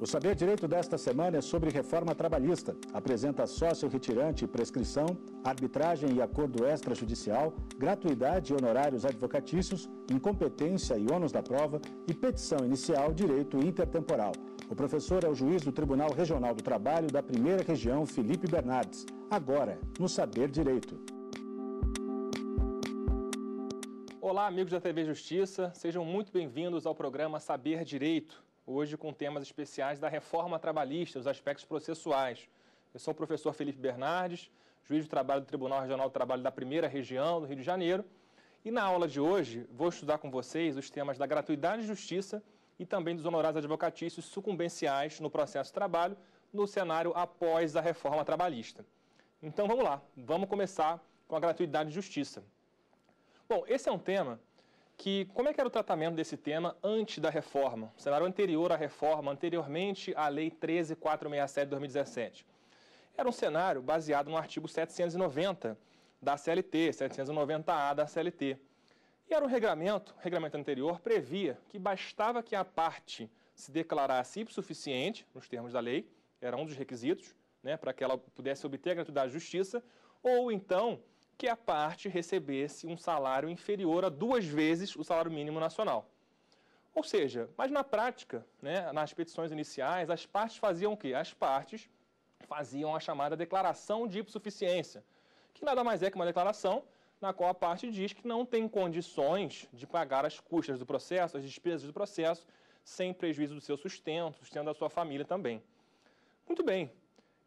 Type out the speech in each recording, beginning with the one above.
O Saber Direito desta semana é sobre reforma trabalhista. Apresenta sócio retirante, prescrição, arbitragem e acordo extrajudicial, gratuidade e honorários advocatícios, incompetência e ônus da prova e petição inicial direito intertemporal. O professor é o juiz do Tribunal Regional do Trabalho da Primeira Região, Felipe Bernardes. Agora, no Saber Direito. Olá, amigos da TV Justiça, sejam muito bem-vindos ao programa Saber Direito hoje com temas especiais da reforma trabalhista, os aspectos processuais. Eu sou o professor Felipe Bernardes, juiz do trabalho do Tribunal Regional do Trabalho da Primeira Região do Rio de Janeiro. E na aula de hoje, vou estudar com vocês os temas da gratuidade de justiça e também dos honorários advocatícios sucumbenciais no processo de trabalho no cenário após a reforma trabalhista. Então vamos lá, vamos começar com a gratuidade de justiça. Bom, esse é um tema que como é que era o tratamento desse tema antes da reforma, o cenário anterior à reforma, anteriormente à Lei 13467 de 2017. Era um cenário baseado no artigo 790 da CLT, 790A da CLT. E era um regulamento, o regulamento anterior previa que bastava que a parte se declarasse insuficiente, nos termos da lei, era um dos requisitos, né, para que ela pudesse obter a gratuidade da justiça, ou então que a parte recebesse um salário inferior a duas vezes o salário mínimo nacional. Ou seja, mas na prática, né, nas petições iniciais, as partes faziam o quê? As partes faziam a chamada declaração de hipossuficiência, que nada mais é que uma declaração na qual a parte diz que não tem condições de pagar as custas do processo, as despesas do processo, sem prejuízo do seu sustento, sustento da sua família também. Muito bem,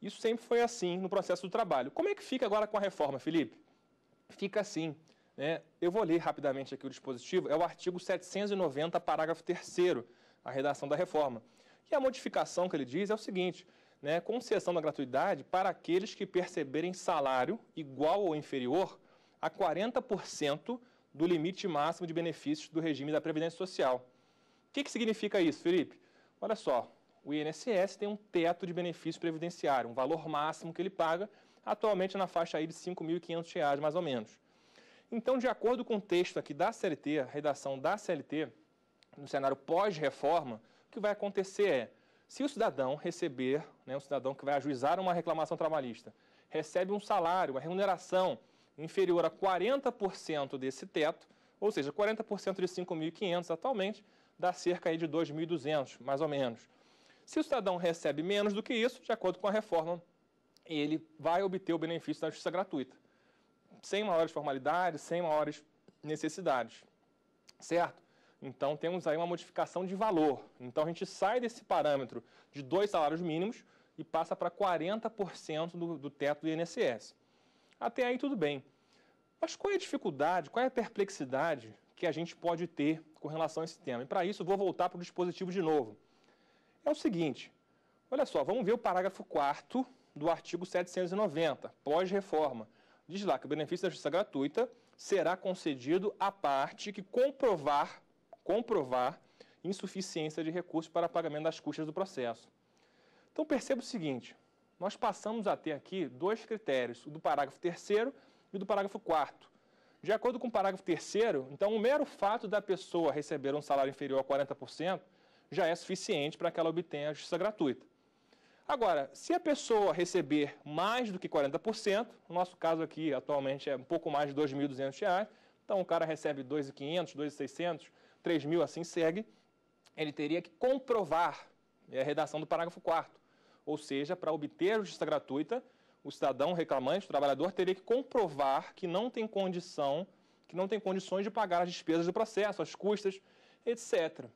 isso sempre foi assim no processo do trabalho. Como é que fica agora com a reforma, Felipe? fica assim. Né? Eu vou ler rapidamente aqui o dispositivo, é o artigo 790, parágrafo 3 a redação da reforma. E a modificação que ele diz é o seguinte, né? concessão da gratuidade para aqueles que perceberem salário igual ou inferior a 40% do limite máximo de benefícios do regime da Previdência Social. O que, que significa isso, Felipe? Olha só, o INSS tem um teto de benefício previdenciário, um valor máximo que ele paga, atualmente na faixa aí de R$ 5.500, mais ou menos. Então, de acordo com o texto aqui da CLT, a redação da CLT, no cenário pós-reforma, o que vai acontecer é, se o cidadão receber, né, um cidadão que vai ajuizar uma reclamação trabalhista, recebe um salário, uma remuneração inferior a 40% desse teto, ou seja, 40% de 5.500 atualmente, dá cerca aí de 2.200, mais ou menos. Se o cidadão recebe menos do que isso, de acordo com a reforma ele vai obter o benefício da justiça gratuita, sem maiores formalidades, sem maiores necessidades, certo? Então temos aí uma modificação de valor. Então a gente sai desse parâmetro de dois salários mínimos e passa para 40% do, do teto do INSS. Até aí tudo bem. Mas qual é a dificuldade, qual é a perplexidade que a gente pode ter com relação a esse tema? E para isso vou voltar para o dispositivo de novo. É o seguinte, olha só, vamos ver o parágrafo 4 do artigo 790, pós-reforma. Diz lá que o benefício da justiça gratuita será concedido à parte que comprovar, comprovar insuficiência de recursos para pagamento das custas do processo. Então perceba o seguinte, nós passamos a ter aqui dois critérios, o do parágrafo 3 e o do parágrafo 4 De acordo com o parágrafo 3 então o mero fato da pessoa receber um salário inferior a 40% já é suficiente para que ela obtenha a justiça gratuita. Agora, se a pessoa receber mais do que 40%, no nosso caso aqui atualmente é um pouco mais de R$ 2.200, então o cara recebe R$ 2.500, R$ 2.600, R$ 3.000, assim segue, ele teria que comprovar, é a redação do parágrafo 4 ou seja, para obter justiça gratuita, o cidadão reclamante, o trabalhador, teria que comprovar que não tem condição, que não tem condições de pagar as despesas do processo, as custas, etc.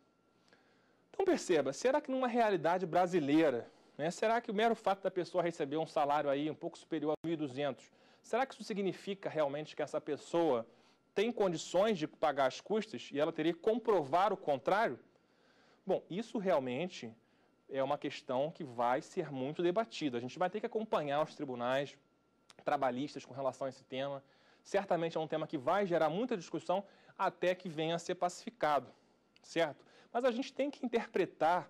Então perceba, será que numa realidade brasileira né? Será que o mero fato da pessoa receber um salário aí um pouco superior a 1.200, será que isso significa realmente que essa pessoa tem condições de pagar as custas e ela teria que comprovar o contrário? Bom, isso realmente é uma questão que vai ser muito debatida. A gente vai ter que acompanhar os tribunais trabalhistas com relação a esse tema. Certamente é um tema que vai gerar muita discussão até que venha a ser pacificado, certo? Mas a gente tem que interpretar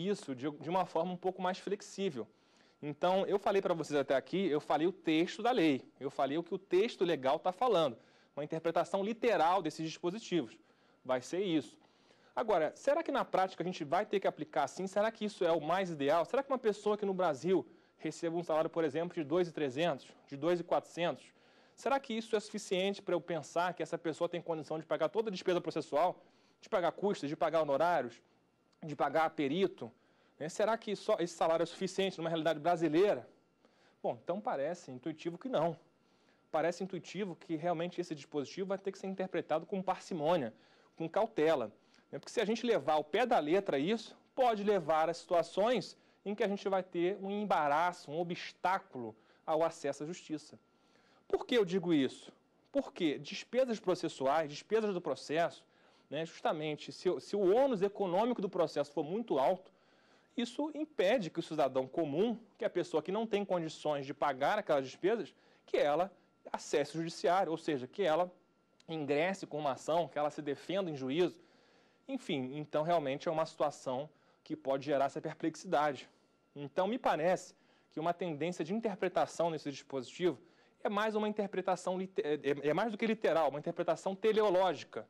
isso de, de uma forma um pouco mais flexível. Então, eu falei para vocês até aqui, eu falei o texto da lei, eu falei o que o texto legal está falando, uma interpretação literal desses dispositivos. Vai ser isso. Agora, será que na prática a gente vai ter que aplicar assim? Será que isso é o mais ideal? Será que uma pessoa aqui no Brasil receba um salário, por exemplo, de 2.300, de 2.400? Será que isso é suficiente para eu pensar que essa pessoa tem condição de pagar toda a despesa processual, de pagar custos, de pagar honorários? de pagar perito, né? será que só esse salário é suficiente numa realidade brasileira? Bom, então parece intuitivo que não. Parece intuitivo que realmente esse dispositivo vai ter que ser interpretado com parcimônia, com cautela. Né? Porque se a gente levar ao pé da letra isso, pode levar a situações em que a gente vai ter um embaraço, um obstáculo ao acesso à justiça. Por que eu digo isso? Porque despesas processuais, despesas do processo, né? Justamente, se, se o ônus econômico do processo for muito alto, isso impede que o cidadão comum, que é a pessoa que não tem condições de pagar aquelas despesas, que ela acesse o judiciário, ou seja, que ela ingresse com uma ação, que ela se defenda em juízo. Enfim, então realmente é uma situação que pode gerar essa perplexidade. Então, me parece que uma tendência de interpretação nesse dispositivo é mais uma interpretação, é, é, é mais do que literal, uma interpretação teleológica,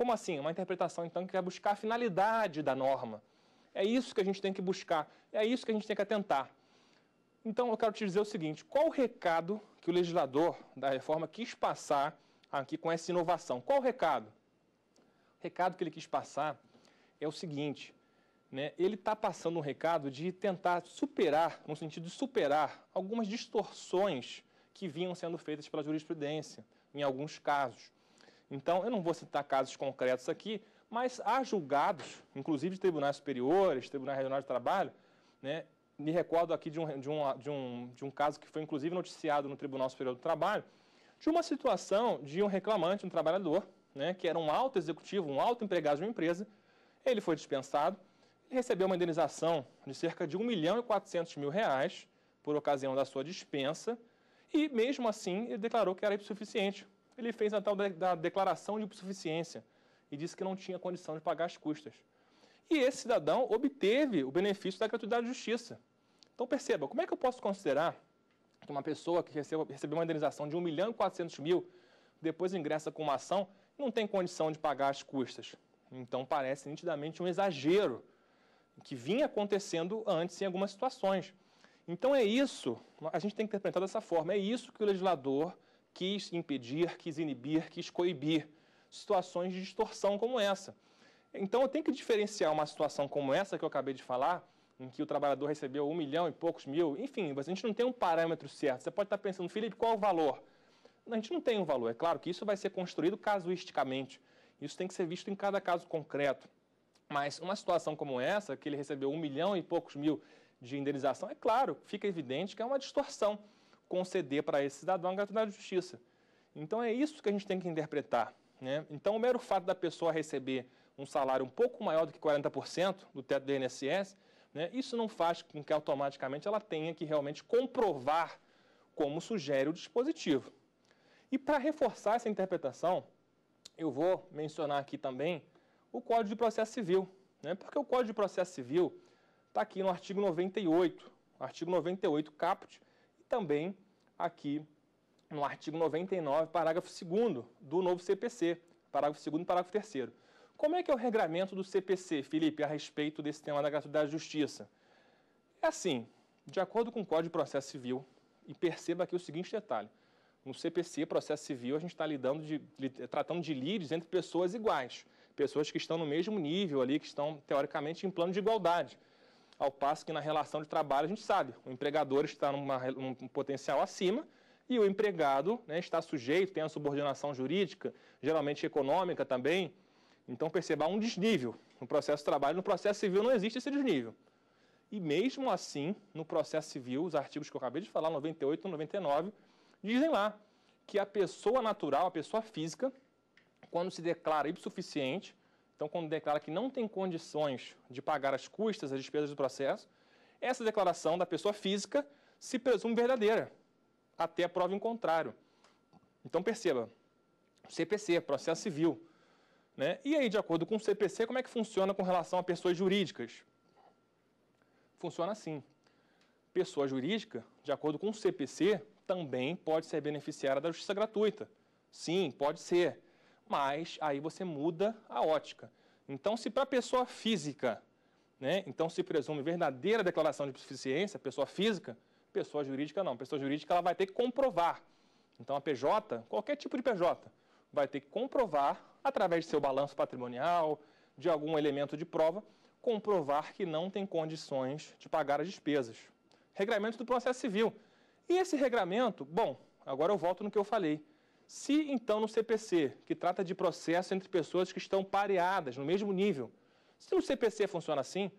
como assim? Uma interpretação, então, que vai buscar a finalidade da norma. É isso que a gente tem que buscar, é isso que a gente tem que atentar. Então, eu quero te dizer o seguinte: qual o recado que o legislador da reforma quis passar aqui com essa inovação? Qual o recado? O recado que ele quis passar é o seguinte: né, ele está passando um recado de tentar superar, no sentido de superar, algumas distorções que vinham sendo feitas pela jurisprudência, em alguns casos. Então, eu não vou citar casos concretos aqui, mas há julgados, inclusive de tribunais superiores, tribunais regionais de trabalho, né? me recordo aqui de um, de, um, de, um, de um caso que foi inclusive noticiado no Tribunal Superior do Trabalho, de uma situação de um reclamante, um trabalhador, né, que era um alto executivo, um alto empregado de uma empresa, ele foi dispensado, ele recebeu uma indenização de cerca de 1 milhão e 400 mil reais por ocasião da sua dispensa, e mesmo assim ele declarou que era insuficiente ele fez a tal da declaração de insuficiência e disse que não tinha condição de pagar as custas. E esse cidadão obteve o benefício da gratuidade de justiça. Então perceba, como é que eu posso considerar que uma pessoa que recebeu, recebeu uma indenização de 1 milhão e 400 mil, depois ingressa com uma ação e não tem condição de pagar as custas? Então parece nitidamente um exagero que vinha acontecendo antes em algumas situações. Então é isso, a gente tem que interpretar dessa forma, é isso que o legislador quis impedir, quis inibir, quis coibir situações de distorção como essa. Então eu tenho que diferenciar uma situação como essa que eu acabei de falar, em que o trabalhador recebeu um milhão e poucos mil, enfim, a gente não tem um parâmetro certo. Você pode estar pensando, Felipe, qual é o valor? A gente não tem um valor. É claro que isso vai ser construído casuisticamente. Isso tem que ser visto em cada caso concreto. Mas uma situação como essa, que ele recebeu um milhão e poucos mil de indenização, é claro, fica evidente que é uma distorção conceder para esse cidadão a gratuidade de justiça. Então é isso que a gente tem que interpretar. Né? Então o mero fato da pessoa receber um salário um pouco maior do que 40% do teto do INSS, né, isso não faz com que automaticamente ela tenha que realmente comprovar como sugere o dispositivo. E para reforçar essa interpretação, eu vou mencionar aqui também o Código de Processo Civil, né? porque o Código de Processo Civil está aqui no artigo 98, artigo 98 caput, também aqui no artigo 99, parágrafo 2 do novo CPC, parágrafo 2 e parágrafo 3 Como é que é o regramento do CPC, Felipe, a respeito desse tema da gratuidade da justiça? É assim, de acordo com o Código de Processo Civil, e perceba aqui o seguinte detalhe, no CPC, processo civil, a gente está lidando de, tratando de lides entre pessoas iguais, pessoas que estão no mesmo nível ali, que estão teoricamente em plano de igualdade. Ao passo que na relação de trabalho a gente sabe, o empregador está numa, num potencial acima e o empregado né, está sujeito, tem a subordinação jurídica, geralmente econômica também. Então perceba um desnível no processo de trabalho, no processo civil não existe esse desnível. E mesmo assim, no processo civil, os artigos que eu acabei de falar, 98 e 99, dizem lá que a pessoa natural, a pessoa física, quando se declara insuficiente, então, quando declara que não tem condições de pagar as custas, as despesas do processo, essa declaração da pessoa física se presume verdadeira, até a prova em contrário. Então, perceba, CPC, processo civil. Né? E aí, de acordo com o CPC, como é que funciona com relação a pessoas jurídicas? Funciona assim. Pessoa jurídica, de acordo com o CPC, também pode ser beneficiária da justiça gratuita. Sim, pode ser mas aí você muda a ótica. Então, se para a pessoa física, né, então se presume verdadeira declaração de suficiência, pessoa física, pessoa jurídica não. Pessoa jurídica ela vai ter que comprovar. Então, a PJ, qualquer tipo de PJ, vai ter que comprovar, através de seu balanço patrimonial, de algum elemento de prova, comprovar que não tem condições de pagar as despesas. Regramento do processo civil. E esse regramento, bom, agora eu volto no que eu falei. Se então no CPC, que trata de processo entre pessoas que estão pareadas no mesmo nível, se no CPC funciona assim,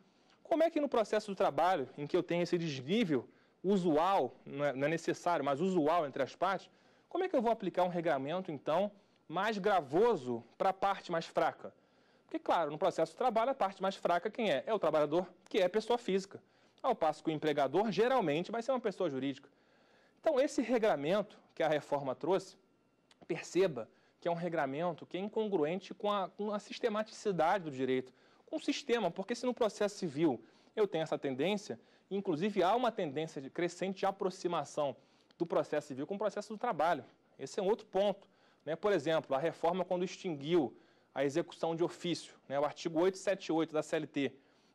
como é que no processo do trabalho, em que eu tenho esse desnível usual, não é, não é necessário, mas usual entre as partes, como é que eu vou aplicar um regramento então mais gravoso para a parte mais fraca? Porque, claro, no processo do trabalho, a parte mais fraca quem é? É o trabalhador, que é pessoa física. Ao passo que o empregador, geralmente, vai ser uma pessoa jurídica. Então, esse regramento que a reforma trouxe, perceba que é um regramento que é incongruente com a, com a sistematicidade do direito, com o sistema, porque se no processo civil eu tenho essa tendência, inclusive há uma tendência de crescente de aproximação do processo civil com o processo do trabalho. Esse é um outro ponto. Né? Por exemplo, a reforma quando extinguiu a execução de ofício, né? o artigo 878 da CLT,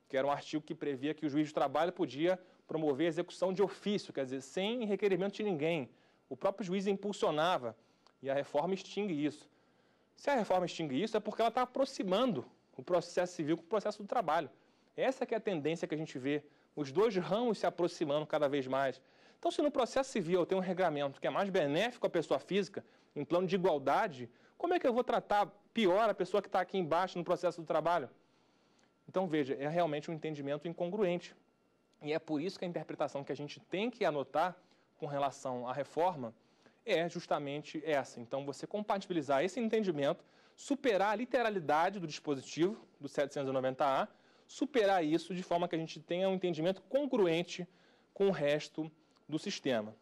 que era um artigo que previa que o juiz de trabalho podia promover a execução de ofício, quer dizer, sem requerimento de ninguém. O próprio juiz impulsionava e a reforma extingue isso. Se a reforma extingue isso, é porque ela está aproximando o processo civil com o processo do trabalho. Essa que é a tendência que a gente vê, os dois ramos se aproximando cada vez mais. Então, se no processo civil eu tenho um regramento que é mais benéfico à pessoa física, em plano de igualdade, como é que eu vou tratar pior a pessoa que está aqui embaixo no processo do trabalho? Então, veja, é realmente um entendimento incongruente. E é por isso que a interpretação que a gente tem que anotar com relação à reforma é justamente essa. Então, você compatibilizar esse entendimento, superar a literalidade do dispositivo do 790A, superar isso de forma que a gente tenha um entendimento congruente com o resto do sistema.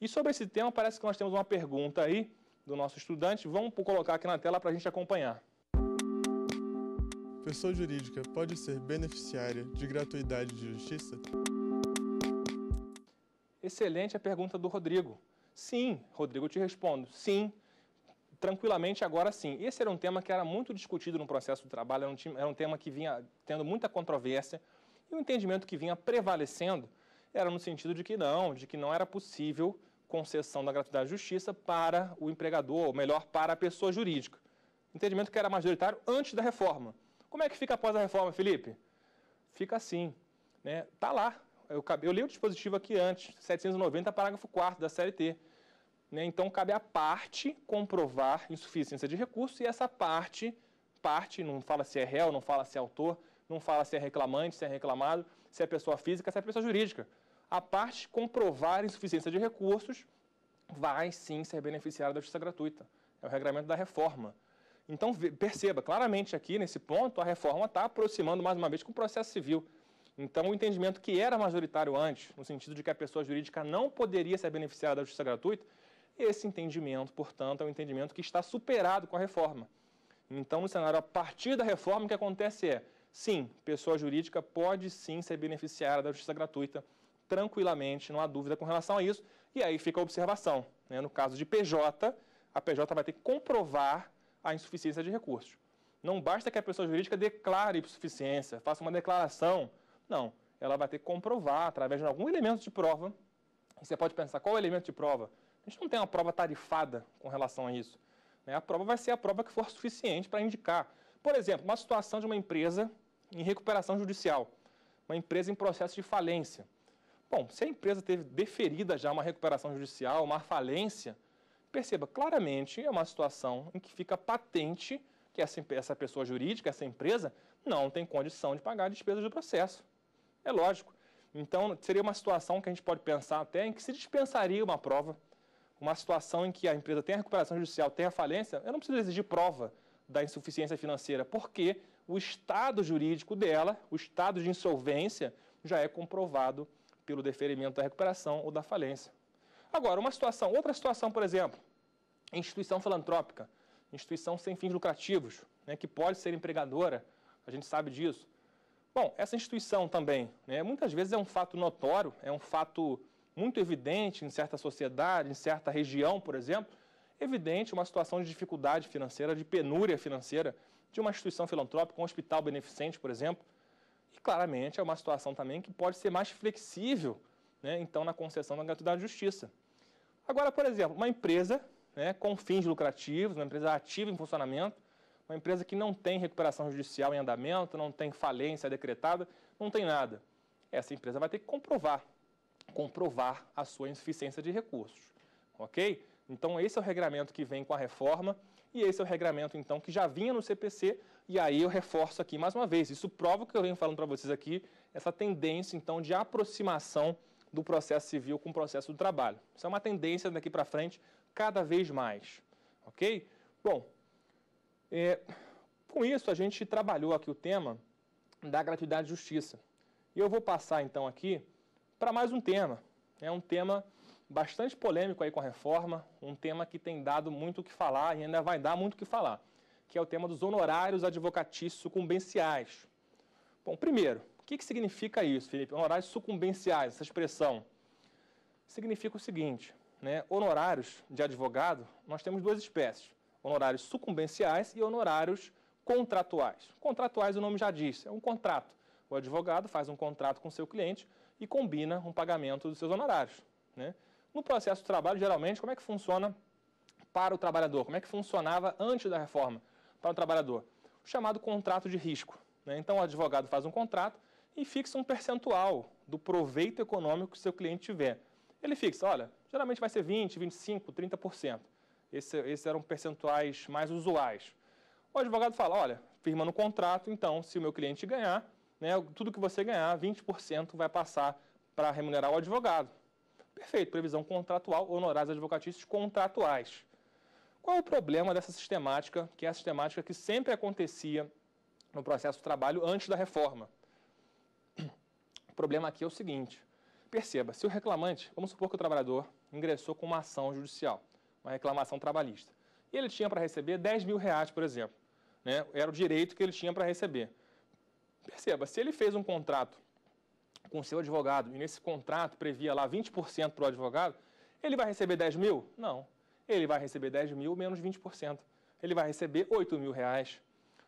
E sobre esse tema, parece que nós temos uma pergunta aí do nosso estudante. Vamos colocar aqui na tela para a gente acompanhar. Pessoa jurídica pode ser beneficiária de gratuidade de justiça? Excelente a pergunta do Rodrigo. Sim, Rodrigo, eu te respondo. Sim, tranquilamente agora sim. Esse era um tema que era muito discutido no processo do trabalho, era um, era um tema que vinha tendo muita controvérsia e o entendimento que vinha prevalecendo era no sentido de que não, de que não era possível concessão da gratuidade de justiça para o empregador, ou melhor, para a pessoa jurídica. Entendimento que era majoritário antes da reforma. Como é que fica após a reforma, Felipe? Fica assim. Né? Tá lá. Eu, eu li o dispositivo aqui antes, 790, parágrafo 4 da CLT né? Então, cabe à parte comprovar insuficiência de recurso e essa parte, parte, não fala se é réu, não fala se é autor, não fala se é reclamante, se é reclamado, se é pessoa física, se é pessoa jurídica. A parte comprovar insuficiência de recursos vai sim ser beneficiária da justiça gratuita. É o regramento da reforma. Então, perceba claramente aqui, nesse ponto, a reforma está aproximando mais uma vez com o processo civil. Então, o entendimento que era majoritário antes, no sentido de que a pessoa jurídica não poderia ser beneficiária da justiça gratuita, esse entendimento, portanto, é um entendimento que está superado com a reforma. Então, no cenário a partir da reforma, o que acontece é, sim, pessoa jurídica pode sim ser beneficiária da justiça gratuita tranquilamente, não há dúvida com relação a isso. E aí fica a observação. Né? No caso de PJ, a PJ vai ter que comprovar a insuficiência de recursos. Não basta que a pessoa jurídica declare insuficiência, faça uma declaração. Não, ela vai ter que comprovar através de algum elemento de prova. E você pode pensar qual é o elemento de prova? A gente não tem uma prova tarifada com relação a isso. Né? A prova vai ser a prova que for suficiente para indicar. Por exemplo, uma situação de uma empresa em recuperação judicial, uma empresa em processo de falência. Bom, se a empresa teve deferida já uma recuperação judicial, uma falência, perceba, claramente é uma situação em que fica patente que essa, essa pessoa jurídica, essa empresa, não tem condição de pagar despesas do processo. É lógico. Então, seria uma situação que a gente pode pensar até em que se dispensaria uma prova, uma situação em que a empresa tem a recuperação judicial, tem a falência, eu não preciso exigir prova da insuficiência financeira, porque o estado jurídico dela, o estado de insolvência, já é comprovado pelo deferimento da recuperação ou da falência. Agora, uma situação, outra situação, por exemplo, instituição filantrópica, instituição sem fins lucrativos, né, que pode ser empregadora, a gente sabe disso. Bom, essa instituição também, né, muitas vezes é um fato notório, é um fato muito evidente em certa sociedade, em certa região, por exemplo, evidente uma situação de dificuldade financeira, de penúria financeira de uma instituição filantrópica, um hospital beneficente, por exemplo. E claramente é uma situação também que pode ser mais flexível, né, então, na concessão da gratuidade de justiça. Agora, por exemplo, uma empresa né, com fins lucrativos, uma empresa ativa em funcionamento, uma empresa que não tem recuperação judicial em andamento, não tem falência decretada, não tem nada. Essa empresa vai ter que comprovar comprovar a sua insuficiência de recursos. Ok? Então, esse é o regramento que vem com a reforma e esse é o regramento, então, que já vinha no CPC e aí eu reforço aqui mais uma vez. Isso prova o que eu venho falando para vocês aqui, essa tendência, então, de aproximação do processo civil com o processo do trabalho. Isso é uma tendência daqui para frente cada vez mais. Ok? Bom, é, com isso a gente trabalhou aqui o tema da gratuidade de justiça. E eu vou passar, então, aqui para mais um tema. É um tema bastante polêmico aí com a reforma, um tema que tem dado muito o que falar e ainda vai dar muito o que falar, que é o tema dos honorários advocatícios sucumbenciais. Bom, primeiro, o que, que significa isso, Felipe? Honorários sucumbenciais, essa expressão. Significa o seguinte, né? honorários de advogado, nós temos duas espécies, honorários sucumbenciais e honorários contratuais. Contratuais, o nome já diz, é um contrato. O advogado faz um contrato com seu cliente e combina um pagamento dos seus honorários. Né? No processo de trabalho, geralmente, como é que funciona para o trabalhador? Como é que funcionava antes da reforma para o trabalhador? O chamado contrato de risco. Né? Então, o advogado faz um contrato e fixa um percentual do proveito econômico que o seu cliente tiver. Ele fixa, olha, geralmente vai ser 20, 25, 30%. Esse, esses eram percentuais mais usuais. O advogado fala, olha, firma no contrato, então, se o meu cliente ganhar, né, tudo que você ganhar, 20% vai passar para remunerar o advogado. Perfeito, previsão contratual, honorários advocatícios contratuais. Qual é o problema dessa sistemática, que é a sistemática que sempre acontecia no processo de trabalho antes da reforma? O problema aqui é o seguinte: perceba, se o reclamante, vamos supor que o trabalhador ingressou com uma ação judicial, uma reclamação trabalhista, e ele tinha para receber 10 mil reais, por exemplo. Né? Era o direito que ele tinha para receber. Perceba, se ele fez um contrato com seu advogado e nesse contrato previa lá 20% para o advogado, ele vai receber 10 mil? Não. Ele vai receber 10 mil menos 20%. Ele vai receber 8 mil reais.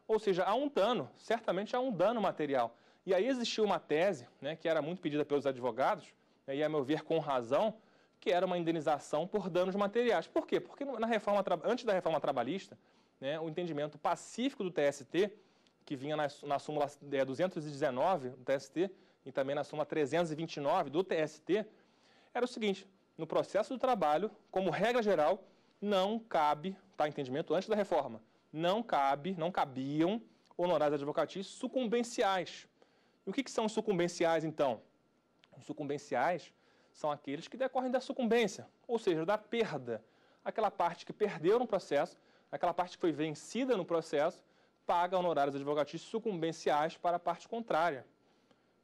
Ou seja, há um dano, certamente há um dano material. E aí existiu uma tese, né, que era muito pedida pelos advogados, né, e a meu ver com razão, que era uma indenização por danos materiais. Por quê? Porque na reforma, antes da reforma trabalhista, né, o entendimento pacífico do TST que vinha na, na súmula 219 do TST e também na súmula 329 do TST, era o seguinte, no processo do trabalho, como regra geral, não cabe, tá entendimento antes da reforma, não cabe, não cabiam honorários advocatícios sucumbenciais. E o que, que são os sucumbenciais, então? Os sucumbenciais são aqueles que decorrem da sucumbência, ou seja, da perda. Aquela parte que perdeu no processo, aquela parte que foi vencida no processo paga honorários advocatícios sucumbenciais para a parte contrária.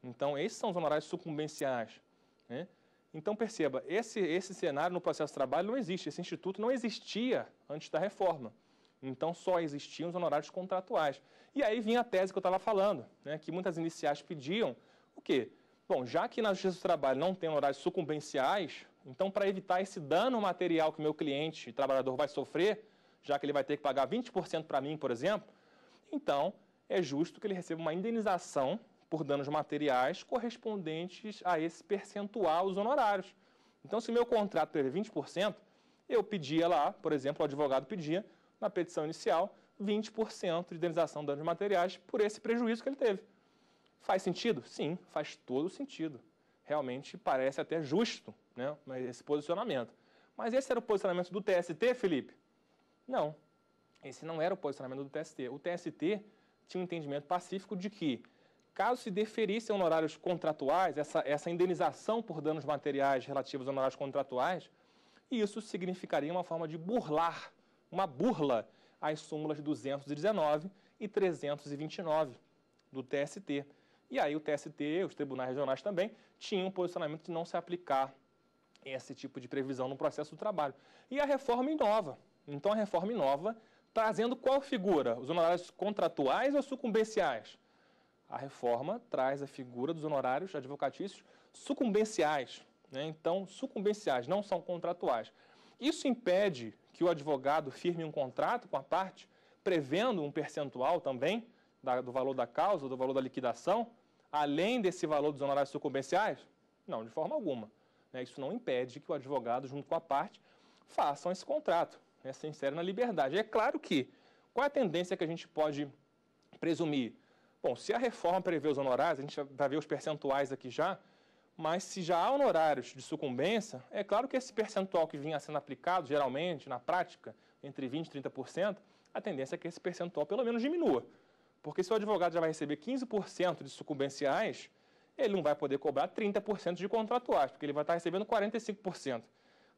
Então, esses são os honorários sucumbenciais. Né? Então, perceba, esse, esse cenário no processo de trabalho não existe, esse instituto não existia antes da reforma. Então, só existiam os honorários contratuais. E aí vinha a tese que eu estava falando, né, que muitas iniciais pediam o quê? Bom, já que na Justiça do Trabalho não tem honorários sucumbenciais, então, para evitar esse dano material que meu cliente, trabalhador, vai sofrer, já que ele vai ter que pagar 20% para mim, por exemplo, então é justo que ele receba uma indenização por danos materiais correspondentes a esse percentual os honorários. Então, se meu contrato teve 20%, eu pedia lá, por exemplo, o advogado pedia, na petição inicial, 20% de indenização de danos materiais por esse prejuízo que ele teve. Faz sentido? Sim, faz todo sentido. Realmente parece até justo né, esse posicionamento. Mas esse era o posicionamento do TST, Felipe? Não. Esse não era o posicionamento do TST. O TST tinha um entendimento pacífico de que, caso se deferissem honorários contratuais, essa, essa indenização por danos materiais relativos a honorários contratuais, isso significaria uma forma de burlar, uma burla às súmulas 219 e 329 do TST. E aí o TST, os tribunais regionais também, tinham um posicionamento de não se aplicar esse tipo de previsão no processo do trabalho. E a reforma inova. Então a reforma inova trazendo qual figura? Os honorários contratuais ou sucumbenciais? A reforma traz a figura dos honorários advocatícios sucumbenciais. Né? Então, sucumbenciais, não são contratuais. Isso impede que o advogado firme um contrato com a parte, prevendo um percentual também da, do valor da causa, do valor da liquidação, além desse valor dos honorários sucumbenciais? Não, de forma alguma. Né? Isso não impede que o advogado, junto com a parte, façam esse contrato né, se insere na liberdade. É claro que, qual é a tendência que a gente pode presumir? Bom, se a reforma prevê os honorários, a gente vai ver os percentuais aqui já, mas se já há honorários de sucumbência, é claro que esse percentual que vinha sendo aplicado, geralmente, na prática, entre 20% e 30%, a tendência é que esse percentual pelo menos diminua. Porque se o advogado já vai receber 15% de sucumbenciais, ele não vai poder cobrar 30% de contratuais, porque ele vai estar recebendo 45%.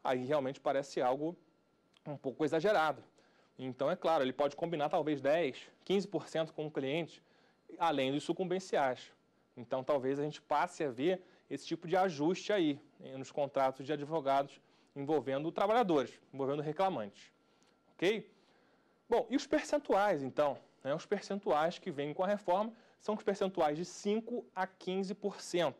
Aí realmente parece algo um pouco exagerado. Então, é claro, ele pode combinar talvez 10, 15% com o cliente, além dos sucumbenciais. Então, talvez a gente passe a ver esse tipo de ajuste aí nos contratos de advogados envolvendo trabalhadores, envolvendo reclamantes. Ok? Bom, e os percentuais, então? Né? Os percentuais que vêm com a reforma são os percentuais de 5% a 15%.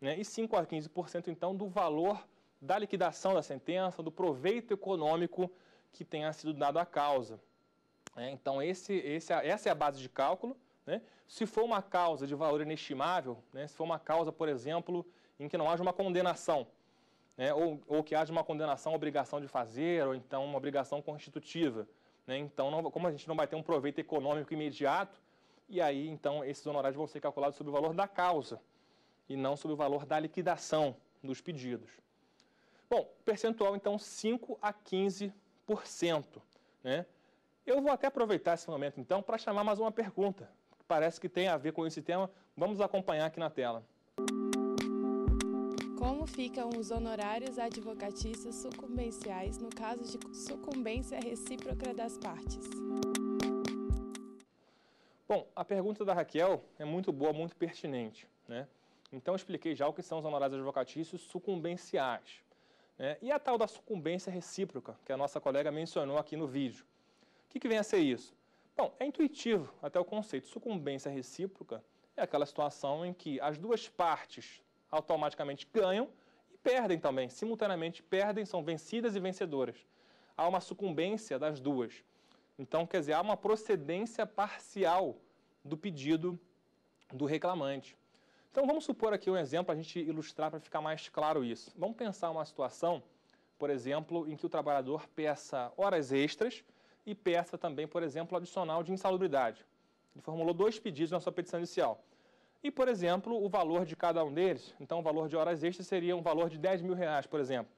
Né? E 5% a 15%, então, do valor da liquidação da sentença, do proveito econômico que tenha sido dado à causa. É, então, esse, esse, é, essa é a base de cálculo. Né? Se for uma causa de valor inestimável, né? se for uma causa, por exemplo, em que não haja uma condenação, né? ou, ou, que haja uma condenação, obrigação de fazer, ou então uma obrigação constitutiva, né? então, não, como a gente não vai ter um proveito econômico imediato, e aí, então, esses honorários vão ser calculados sobre o valor da causa e não sobre o valor da liquidação dos pedidos. Bom, percentual então 5 a 15%. Né? Eu vou até aproveitar esse momento então para chamar mais uma pergunta, que parece que tem a ver com esse tema. Vamos acompanhar aqui na tela. Como ficam os honorários advocatícios sucumbenciais no caso de sucumbência recíproca das partes? Bom, a pergunta da Raquel é muito boa, muito pertinente. Né? Então, eu expliquei já o que são os honorários advocatícios sucumbenciais. É, e a tal da sucumbência recíproca, que a nossa colega mencionou aqui no vídeo. O que, que vem a ser isso? Bom, é intuitivo até o conceito. Sucumbência recíproca é aquela situação em que as duas partes automaticamente ganham e perdem também, simultaneamente perdem, são vencidas e vencedoras. Há uma sucumbência das duas. Então, quer dizer, há uma procedência parcial do pedido do reclamante. Então vamos supor aqui um exemplo para a gente ilustrar para ficar mais claro isso. Vamos pensar uma situação, por exemplo, em que o trabalhador peça horas extras e peça também, por exemplo, adicional de insalubridade. Ele formulou dois pedidos na sua petição inicial. E, por exemplo, o valor de cada um deles, então o valor de horas extras seria um valor de 10 mil reais, por exemplo.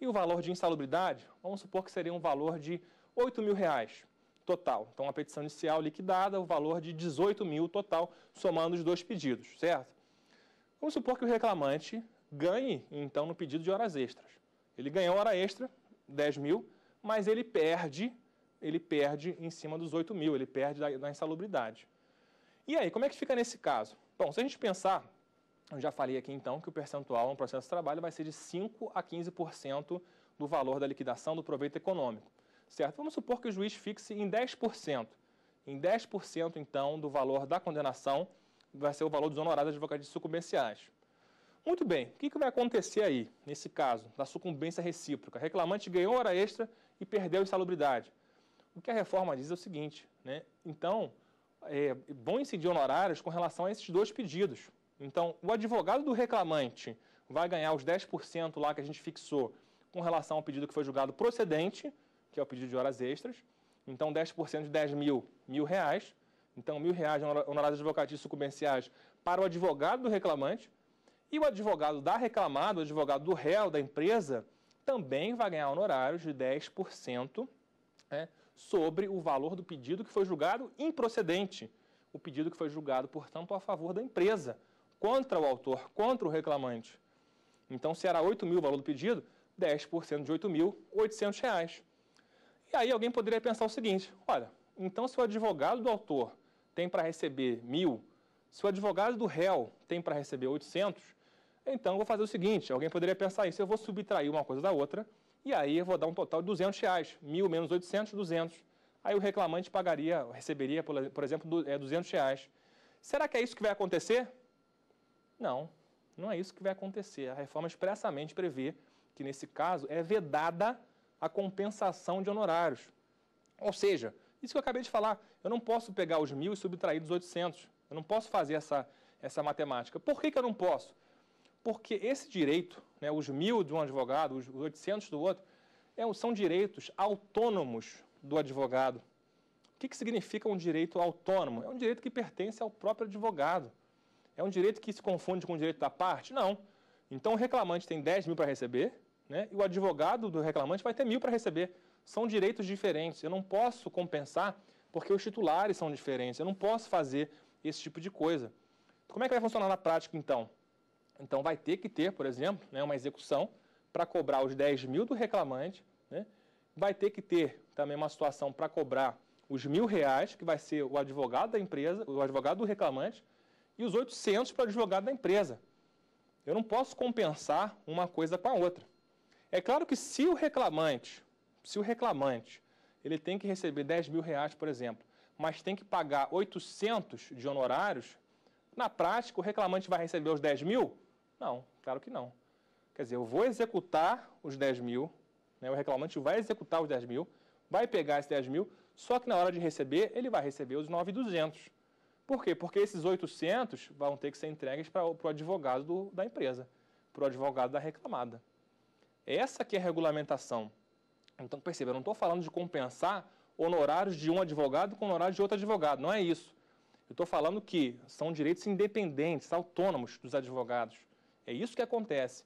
E o valor de insalubridade, vamos supor que seria um valor de 8 mil reais total. Então, a petição inicial liquidada, o valor de 18 mil total, somando os dois pedidos, certo? Vamos supor que o reclamante ganhe, então, no pedido de horas extras. Ele ganhou hora extra, 10 mil, mas ele perde, ele perde em cima dos 8 mil, ele perde da, insalubridade. E aí, como é que fica nesse caso? Bom, se a gente pensar, eu já falei aqui então que o percentual no processo de trabalho vai ser de 5% a 15% do valor da liquidação do proveito econômico. Certo? Vamos supor que o juiz fixe em 10%. Em 10%, então, do valor da condenação vai ser o valor dos honorários de advocados sucumbenciais. Muito bem, o que, vai acontecer aí, nesse caso, da sucumbência recíproca? Reclamante ganhou hora extra e perdeu insalubridade. O que a reforma diz é o seguinte, né? Então, é, vão incidir honorários com relação a esses dois pedidos. Então, o advogado do reclamante vai ganhar os 10% lá que a gente fixou com relação ao pedido que foi julgado procedente, que é o pedido de horas extras. Então, 10% de 10 mil, mil reais. Então, mil reais honorários advocatícios comerciais para o advogado do reclamante e o advogado da reclamada, o advogado do réu, da empresa, também vai ganhar honorários de 10% né, sobre o valor do pedido que foi julgado improcedente, o pedido que foi julgado, portanto, a favor da empresa, contra o autor, contra o reclamante. Então, se era 8 mil o valor do pedido, 10% de 8 mil, 800 reais. E aí alguém poderia pensar o seguinte, olha, então se o advogado do autor tem para receber mil, se o advogado do réu tem para receber 800, então eu vou fazer o seguinte, alguém poderia pensar isso, eu vou subtrair uma coisa da outra e aí eu vou dar um total de 200 reais, mil menos 800, 200. Aí o reclamante pagaria, receberia, por exemplo, 200 é, reais. Será que é isso que vai acontecer? Não, não é isso que vai acontecer. A reforma expressamente prevê que, nesse caso, é vedada a compensação de honorários. Ou seja, isso que eu acabei de falar, eu não posso pegar os mil e subtrair dos 800. Eu não posso fazer essa, essa matemática. Por que, que eu não posso? Porque esse direito, né, os mil de um advogado, os 800 do outro, é, são direitos autônomos do advogado. O que, que significa um direito autônomo? É um direito que pertence ao próprio advogado. É um direito que se confunde com o direito da parte? Não. Então o reclamante tem 10 mil para receber né, e o advogado do reclamante vai ter mil para receber. São direitos diferentes. Eu não posso compensar porque os titulares são diferentes. Eu não posso fazer esse tipo de coisa. Como é que vai funcionar na prática, então? Então, vai ter que ter, por exemplo, né, uma execução para cobrar os 10 mil do reclamante, né? vai ter que ter também uma situação para cobrar os mil reais, que vai ser o advogado da empresa, o advogado do reclamante, e os 800 para o advogado da empresa. Eu não posso compensar uma coisa com a outra. É claro que se o reclamante, se o reclamante ele tem que receber 10 mil reais, por exemplo, mas tem que pagar 800 de honorários, na prática, o reclamante vai receber os 10 mil? Não, claro que não. Quer dizer, eu vou executar os 10 mil, né, o reclamante vai executar os 10 mil, vai pegar esses 10 mil, só que na hora de receber, ele vai receber os 9,200. Por quê? Porque esses 800 vão ter que ser entregues para, o advogado do, da empresa, para o advogado da reclamada. Essa que é a regulamentação. Então perceba, eu não estou falando de compensar honorários de um advogado com honorários de outro advogado, não é isso. Eu estou falando que são direitos independentes, autônomos dos advogados. É isso que acontece.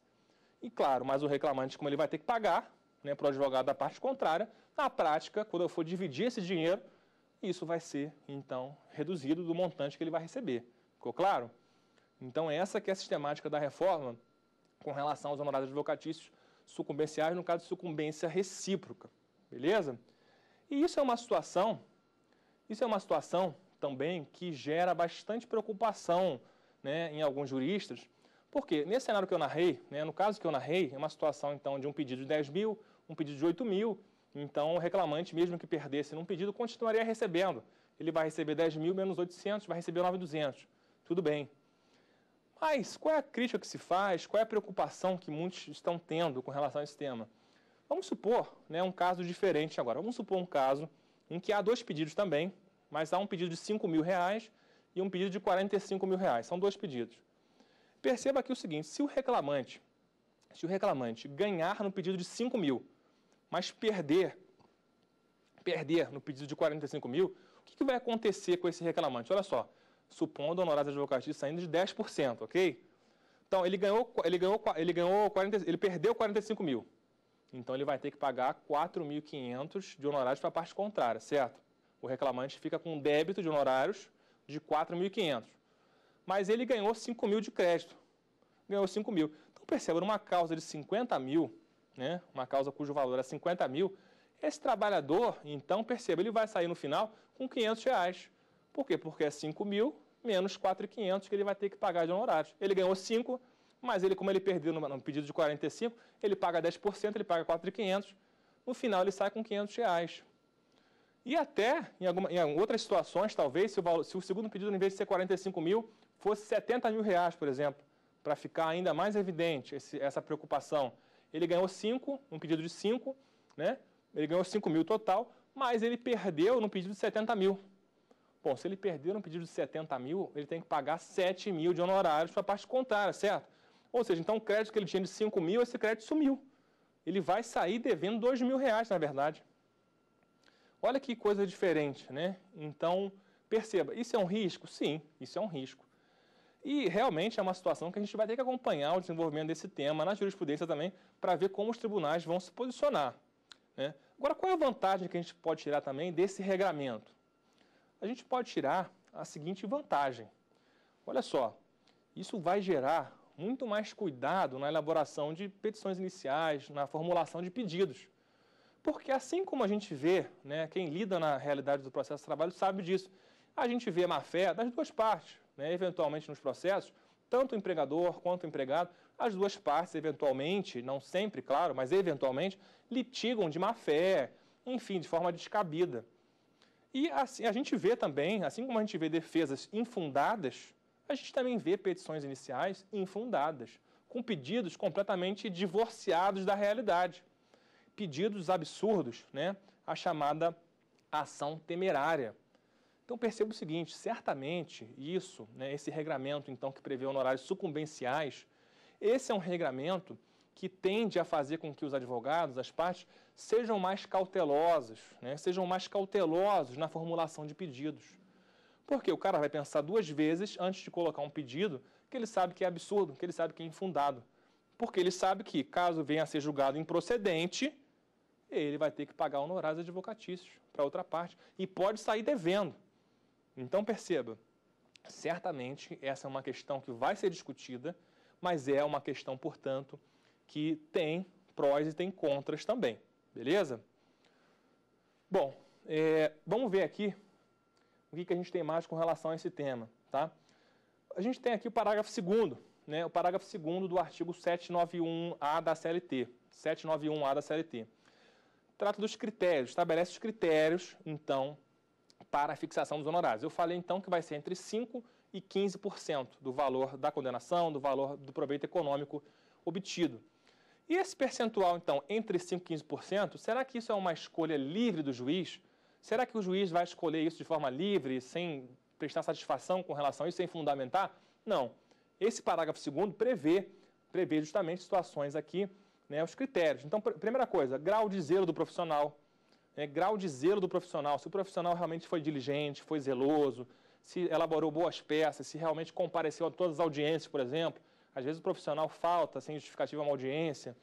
E claro, mas o reclamante, como ele vai ter que pagar né, para o advogado da parte contrária, na prática, quando eu for dividir esse dinheiro, isso vai ser, então, reduzido do montante que ele vai receber. Ficou claro? Então, essa que é a sistemática da reforma com relação aos honorários advocatícios sucumbenciais, no caso, de sucumbência recíproca. Beleza? E isso é uma situação, isso é uma situação também que gera bastante preocupação né, em alguns juristas, porque nesse cenário que eu narrei, né, no caso que eu narrei, é uma situação então de um pedido de 10 mil, um pedido de 8 mil, então o reclamante, mesmo que perdesse num pedido, continuaria recebendo. Ele vai receber 10 mil menos 800, vai receber 9,200. Tudo bem. Mas qual é a crítica que se faz? Qual é a preocupação que muitos estão tendo com relação a esse tema? Vamos supor né, um caso diferente agora. Vamos supor um caso em que há dois pedidos também, mas há um pedido de 5 mil reais e um pedido de 45 mil reais. São dois pedidos. Perceba aqui o seguinte: se o reclamante, se o reclamante ganhar no pedido de 5 mil, mas perder, perder no pedido de 45 mil, o que, que vai acontecer com esse reclamante? Olha só, supondo honorários advocatícios saindo de 10%, ok? Então, ele ganhou, ele ganhou, ele ganhou 40, ele perdeu 45 mil. Então, ele vai ter que pagar 4.500 de honorários para a parte contrária, certo? O reclamante fica com um débito de honorários de 4.500. Mas ele ganhou 5 mil de crédito. Ganhou 5 mil. Então, perceba, numa causa de 50 mil, né, uma causa cujo valor é 50 mil, esse trabalhador, então, perceba, ele vai sair no final com 500 reais por quê? Porque é 5 mil menos 4,500 que ele vai ter que pagar de honorários. Ele ganhou 5, mas ele, como ele perdeu no, no pedido de 45, ele paga 10%, ele paga 4,500, no final ele sai com 500 reais. E até, em, alguma, em outras situações, talvez, se o, se o segundo pedido, em vez de ser 45 mil, fosse 70 mil reais, por exemplo, para ficar ainda mais evidente esse, essa preocupação. Ele ganhou 5, um pedido de 5, né? ele ganhou 5 mil total, mas ele perdeu no pedido de 70 mil. Bom, se ele perder um pedido de 70 mil, ele tem que pagar 7 mil de honorários para a parte contrária, certo? Ou seja, então o crédito que ele tinha de 5 mil, esse crédito sumiu. Ele vai sair devendo 2 mil reais, na verdade. Olha que coisa diferente, né? Então, perceba, isso é um risco? Sim, isso é um risco. E realmente é uma situação que a gente vai ter que acompanhar o desenvolvimento desse tema na jurisprudência também, para ver como os tribunais vão se posicionar. Né? Agora, qual é a vantagem que a gente pode tirar também desse regramento? a gente pode tirar a seguinte vantagem. Olha só, isso vai gerar muito mais cuidado na elaboração de petições iniciais, na formulação de pedidos. Porque assim como a gente vê, né, quem lida na realidade do processo de trabalho sabe disso, a gente vê má-fé das duas partes, né, eventualmente nos processos, tanto o empregador quanto o empregado, as duas partes eventualmente, não sempre, claro, mas eventualmente, litigam de má-fé, enfim, de forma descabida. E assim, a gente vê também, assim como a gente vê defesas infundadas, a gente também vê petições iniciais infundadas, com pedidos completamente divorciados da realidade. Pedidos absurdos, né? a chamada ação temerária. Então perceba o seguinte, certamente isso, né, esse regramento então que prevê honorários sucumbenciais, esse é um regramento que tende a fazer com que os advogados, as partes, sejam mais cautelosos, né? sejam mais cautelosos na formulação de pedidos. Porque o cara vai pensar duas vezes antes de colocar um pedido que ele sabe que é absurdo, que ele sabe que é infundado. Porque ele sabe que, caso venha a ser julgado improcedente, ele vai ter que pagar honorários advocatícios para outra parte e pode sair devendo. Então perceba, certamente essa é uma questão que vai ser discutida, mas é uma questão, portanto, que tem prós e tem contras também, beleza? Bom, é, vamos ver aqui o que, que a gente tem mais com relação a esse tema, tá? A gente tem aqui o parágrafo 2 né, o parágrafo 2 do artigo 791A da CLT. 791A da CLT. Trata dos critérios, estabelece os critérios, então, para a fixação dos honorários. Eu falei, então, que vai ser entre 5% e 15% do valor da condenação, do valor do proveito econômico obtido. E esse percentual, então, entre 5% e 15%, será que isso é uma escolha livre do juiz? Será que o juiz vai escolher isso de forma livre, sem prestar satisfação com relação a isso, sem fundamentar? Não. Esse parágrafo segundo prevê, prevê justamente situações aqui, né, os critérios. Então, primeira coisa, grau de zelo do profissional. Né, grau de zelo do profissional. Se o profissional realmente foi diligente, foi zeloso, se elaborou boas peças, se realmente compareceu a todas as audiências, por exemplo, às vezes o profissional falta sem justificativa uma audiência.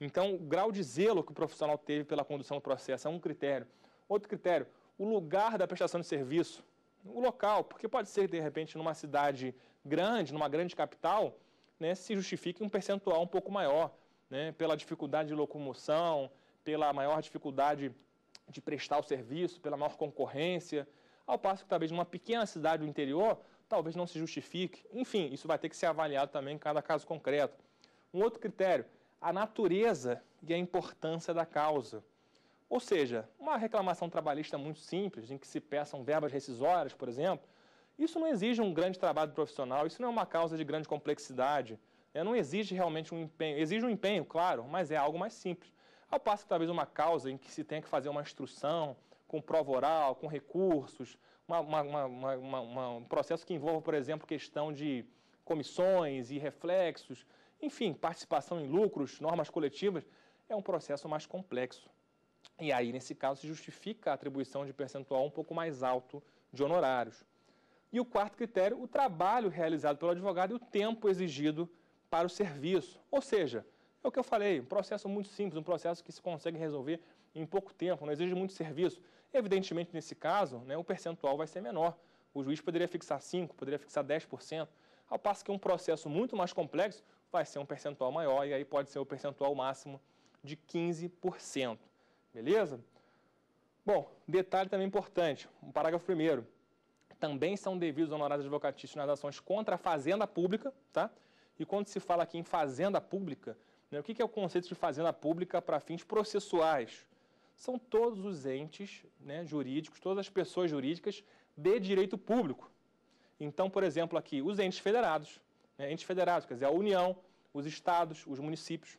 Então, o grau de zelo que o profissional teve pela condução do processo é um critério. Outro critério, o lugar da prestação de serviço, o local, porque pode ser, de repente, numa cidade grande, numa grande capital, né, se justifique um percentual um pouco maior, né, pela dificuldade de locomoção, pela maior dificuldade de prestar o serviço, pela maior concorrência, ao passo que talvez numa pequena cidade do interior talvez não se justifique. Enfim, isso vai ter que ser avaliado também em cada caso concreto. Um outro critério, a natureza e a importância da causa. Ou seja, uma reclamação trabalhista muito simples, em que se peçam verbas rescisórias, por exemplo, isso não exige um grande trabalho profissional, isso não é uma causa de grande complexidade, né? não exige realmente um empenho. Exige um empenho, claro, mas é algo mais simples. Ao passo que talvez uma causa em que se tenha que fazer uma instrução com prova oral, com recursos, uma, uma, uma, um processo que envolva, por exemplo, questão de comissões e reflexos, enfim, participação em lucros, normas coletivas, é um processo mais complexo. E aí, nesse caso, se justifica a atribuição de percentual um pouco mais alto de honorários. E o quarto critério, o trabalho realizado pelo advogado e o tempo exigido para o serviço. Ou seja, é o que eu falei, um processo muito simples, um processo que se consegue resolver em pouco tempo, não exige muito serviço. Evidentemente, nesse caso, né, o percentual vai ser menor. O juiz poderia fixar 5%, poderia fixar 10%, ao passo que um processo muito mais complexo vai ser um percentual maior e aí pode ser o percentual máximo de 15%. Beleza? Bom, detalhe também importante, o um parágrafo primeiro. Também são devidos honorários advocatícios nas ações contra a fazenda pública, tá? E quando se fala aqui em fazenda pública, né, o que é o conceito de fazenda pública para fins processuais? são todos os entes né, jurídicos, todas as pessoas jurídicas de direito público. Então, por exemplo, aqui, os entes federados, né, entes federados, quer dizer, a União, os estados, os municípios,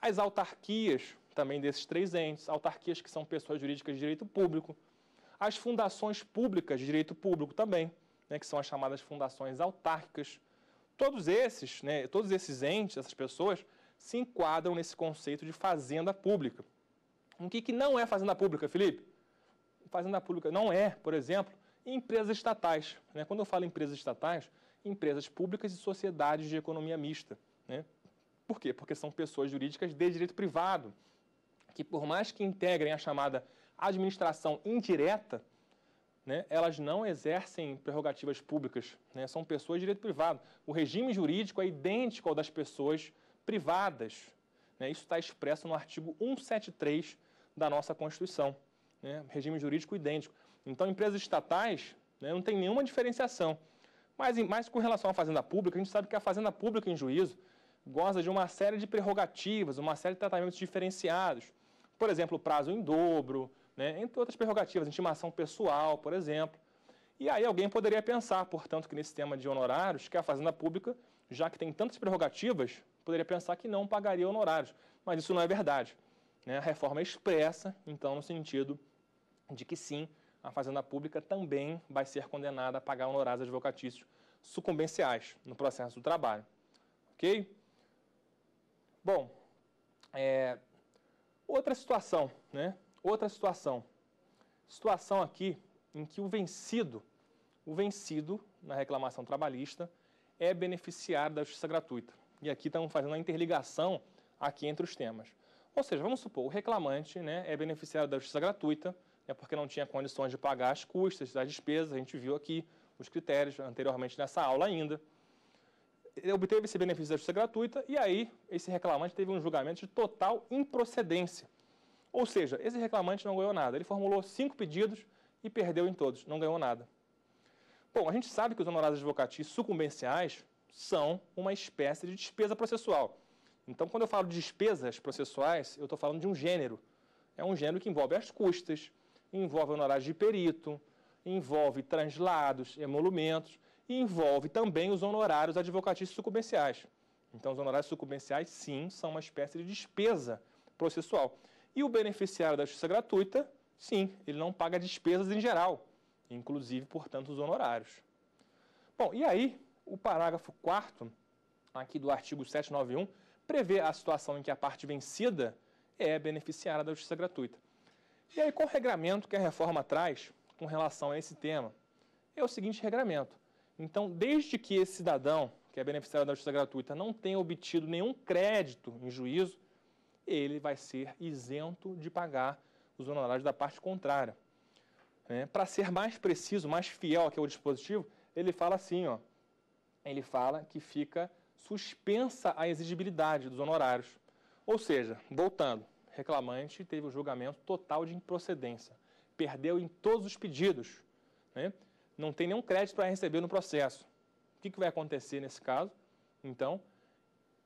as autarquias também desses três entes, autarquias que são pessoas jurídicas de direito público, as fundações públicas de direito público também, né, que são as chamadas fundações autárquicas. Todos esses, né, todos esses entes, essas pessoas, se enquadram nesse conceito de fazenda pública. O que, que não é fazenda pública, Felipe? Fazenda pública não é, por exemplo, empresas estatais. Né? Quando eu falo empresas estatais, empresas públicas e sociedades de economia mista. Né? Por quê? Porque são pessoas jurídicas de direito privado, que por mais que integrem a chamada administração indireta, né, elas não exercem prerrogativas públicas, né, são pessoas de direito privado. O regime jurídico é idêntico ao das pessoas privadas. Né, isso está expresso no artigo 173 da nossa Constituição. Né? Regime jurídico idêntico. Então, empresas estatais né, não tem nenhuma diferenciação. Mas, mas com relação à fazenda pública, a gente sabe que a fazenda pública em juízo goza de uma série de prerrogativas, uma série de tratamentos diferenciados. Por exemplo, prazo em dobro, né, entre outras prerrogativas, intimação pessoal, por exemplo. E aí alguém poderia pensar, portanto, que nesse tema de honorários, que a fazenda pública, já que tem tantas prerrogativas, poderia pensar que não pagaria honorários. Mas isso não é verdade. Né? A reforma é expressa, então, no sentido de que sim, a fazenda pública também vai ser condenada a pagar honorários advocatícios sucumbenciais no processo do trabalho. Ok? Bom, é, outra situação, né? Outra situação. Situação aqui em que o vencido, o vencido na reclamação trabalhista, é beneficiário da justiça gratuita. E aqui estamos fazendo uma interligação aqui entre os temas. Ou seja, vamos supor, o reclamante né, é beneficiário da justiça gratuita, né, porque não tinha condições de pagar as custas, as despesas, a gente viu aqui os critérios anteriormente nessa aula ainda. Ele obteve esse benefício da justiça gratuita e aí esse reclamante teve um julgamento de total improcedência. Ou seja, esse reclamante não ganhou nada. Ele formulou cinco pedidos e perdeu em todos, não ganhou nada. Bom, a gente sabe que os honorários advocatícios sucumbenciais são uma espécie de despesa processual. Então, quando eu falo de despesas processuais, eu estou falando de um gênero. É um gênero que envolve as custas, envolve honorários de perito, envolve translados, emolumentos, e envolve também os honorários advocatícios sucumbenciais. Então, os honorários sucumbenciais, sim, são uma espécie de despesa processual. E o beneficiário da justiça gratuita, sim, ele não paga despesas em geral, inclusive, portanto, os honorários. Bom, e aí, o parágrafo 4 aqui do artigo 791 prevê a situação em que a parte vencida é beneficiária da justiça gratuita. E aí, qual o regramento que a reforma traz com relação a esse tema? É o seguinte regramento. Então, desde que esse cidadão, que é beneficiário da justiça gratuita, não tenha obtido nenhum crédito em juízo, ele vai ser isento de pagar os honorários da parte contrária. É, Para ser mais preciso, mais fiel é ao dispositivo, ele fala assim, ó, ele fala que fica suspensa a exigibilidade dos honorários. Ou seja, voltando, reclamante teve o julgamento total de improcedência, perdeu em todos os pedidos, né? não tem nenhum crédito para receber no processo. O que, que vai acontecer nesse caso? Então,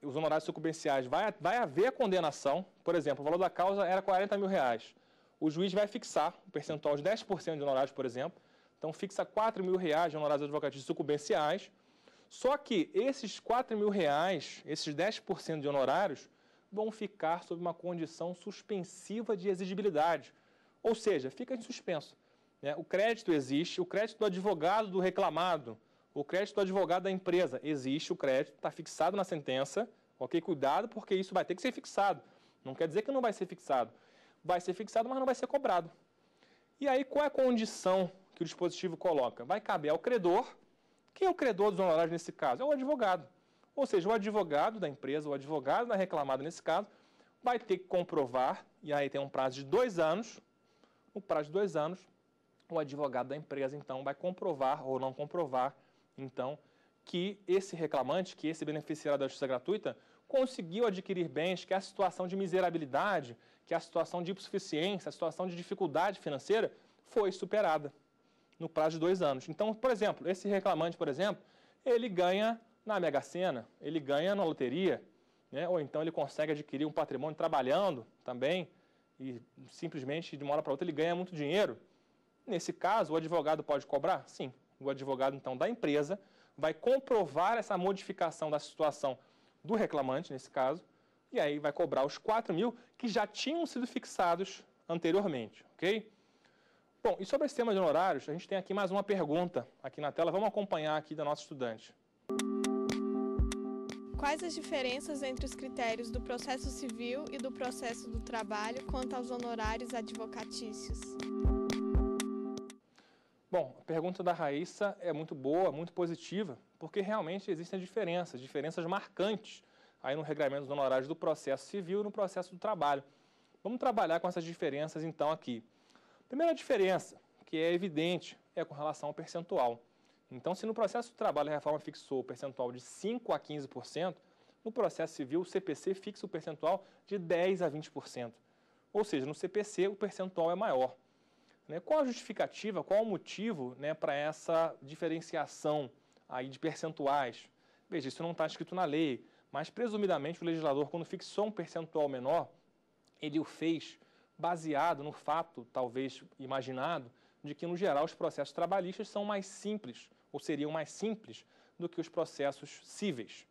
os honorários sucumbenciais, vai, vai haver a condenação, por exemplo, o valor da causa era 40 mil reais. O juiz vai fixar um percentual de 10% de honorários, por exemplo, então fixa 4 mil reais de honorários advocatícios sucumbenciais, só que esses 4 mil reais, esses 10% de honorários, vão ficar sob uma condição suspensiva de exigibilidade. Ou seja, fica em suspenso. Né? O crédito existe, o crédito do advogado do reclamado, o crédito do advogado da empresa, existe o crédito, está fixado na sentença, ok? Cuidado, porque isso vai ter que ser fixado. Não quer dizer que não vai ser fixado. Vai ser fixado, mas não vai ser cobrado. E aí, qual é a condição que o dispositivo coloca? Vai caber ao credor quem é o credor dos honorários nesse caso? É o advogado. Ou seja, o advogado da empresa, o advogado da reclamada nesse caso, vai ter que comprovar, e aí tem um prazo de dois anos, o prazo de dois anos, o advogado da empresa, então, vai comprovar ou não comprovar, então, que esse reclamante, que esse beneficiário da justiça gratuita, conseguiu adquirir bens, que a situação de miserabilidade, que a situação de insuficiência, a situação de dificuldade financeira foi superada no prazo de dois anos. Então, por exemplo, esse reclamante, por exemplo, ele ganha na Mega Sena, ele ganha na loteria, né? ou então ele consegue adquirir um patrimônio trabalhando também, e simplesmente de uma hora para outra ele ganha muito dinheiro. Nesse caso, o advogado pode cobrar? Sim. O advogado, então, da empresa vai comprovar essa modificação da situação do reclamante, nesse caso, e aí vai cobrar os 4 mil que já tinham sido fixados anteriormente, ok? Bom, e sobre esse tema de honorários, a gente tem aqui mais uma pergunta aqui na tela. Vamos acompanhar aqui da nossa estudante. Quais as diferenças entre os critérios do processo civil e do processo do trabalho quanto aos honorários advocatícios? Bom, a pergunta da Raíssa é muito boa, muito positiva, porque realmente existem diferenças, diferenças marcantes aí no regramento dos honorários do processo civil e no processo do trabalho. Vamos trabalhar com essas diferenças então aqui. Primeira diferença, que é evidente, é com relação ao percentual. Então, se no processo de trabalho a reforma fixou o percentual de 5% a 15%, no processo civil o CPC fixa o percentual de 10% a 20%. Ou seja, no CPC o percentual é maior. Né? Qual a justificativa, qual o motivo né, para essa diferenciação aí de percentuais? Veja, isso não está escrito na lei, mas presumidamente o legislador, quando fixou um percentual menor, ele o fez baseado no fato, talvez imaginado, de que, no geral, os processos trabalhistas são mais simples, ou seriam mais simples, do que os processos cíveis.